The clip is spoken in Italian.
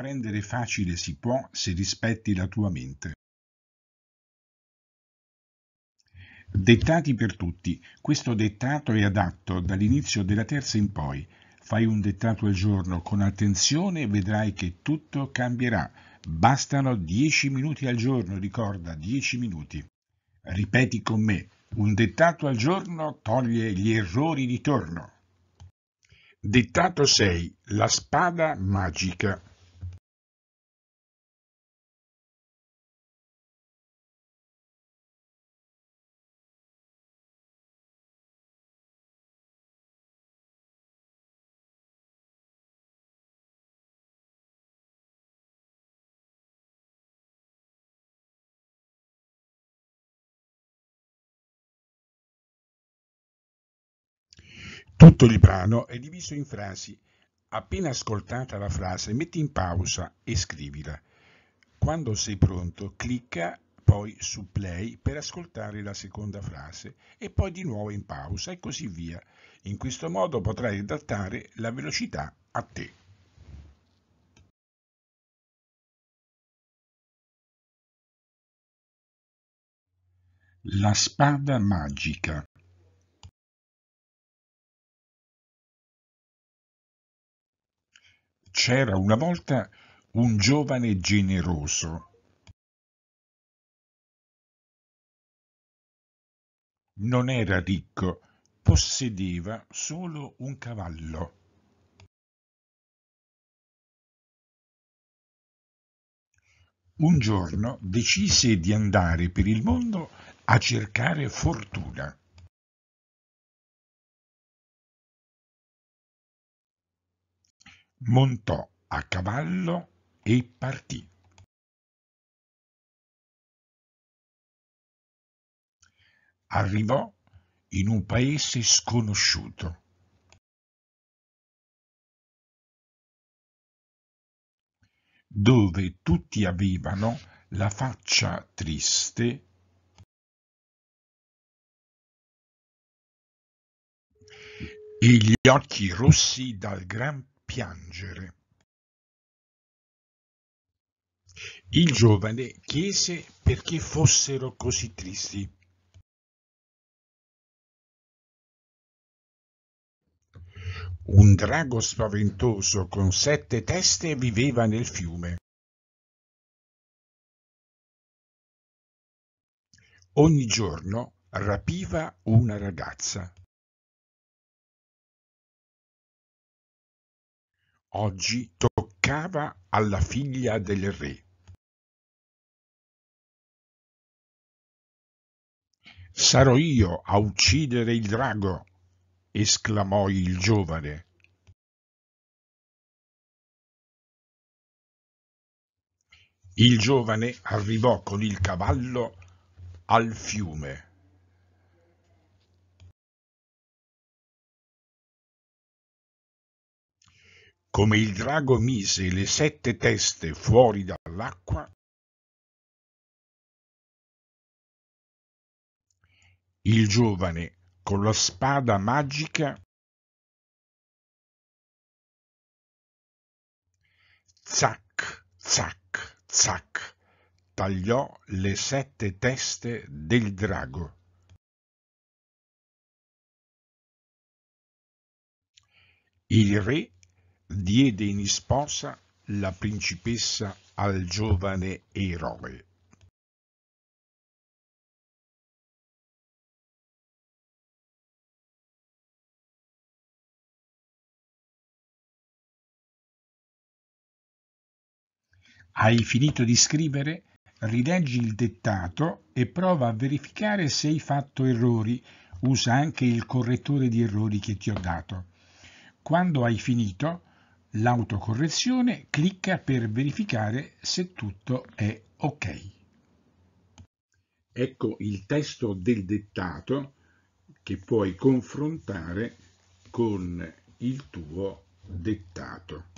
Prendere facile si può se rispetti la tua mente. Dettati per tutti. Questo dettato è adatto dall'inizio della terza in poi. Fai un dettato al giorno con attenzione e vedrai che tutto cambierà. Bastano 10 minuti al giorno, ricorda 10 minuti. Ripeti con me, un dettato al giorno toglie gli errori di torno. Dettato 6. La spada magica. Tutto il brano è diviso in frasi. Appena ascoltata la frase, metti in pausa e scrivila. Quando sei pronto, clicca poi su play per ascoltare la seconda frase e poi di nuovo in pausa e così via. In questo modo potrai adattare la velocità a te. La spada magica C'era una volta un giovane generoso. Non era ricco, possedeva solo un cavallo. Un giorno decise di andare per il mondo a cercare fortuna. Montò a cavallo e partì. Arrivò in un paese sconosciuto. dove tutti avevano la faccia triste e gli occhi rossi dal gran piangere. Il giovane chiese perché fossero così tristi. Un drago spaventoso con sette teste viveva nel fiume. Ogni giorno rapiva una ragazza. Oggi toccava alla figlia del re. Sarò io a uccidere il drago, esclamò il giovane. Il giovane arrivò con il cavallo al fiume. come il drago mise le sette teste fuori dall'acqua, il giovane con la spada magica zac, zac, zac, tagliò le sette teste del drago. Il re diede in sposa la principessa al giovane eroe. Hai finito di scrivere? Rileggi il dettato e prova a verificare se hai fatto errori. Usa anche il correttore di errori che ti ho dato. Quando hai finito, l'autocorrezione, clicca per verificare se tutto è ok. Ecco il testo del dettato che puoi confrontare con il tuo dettato.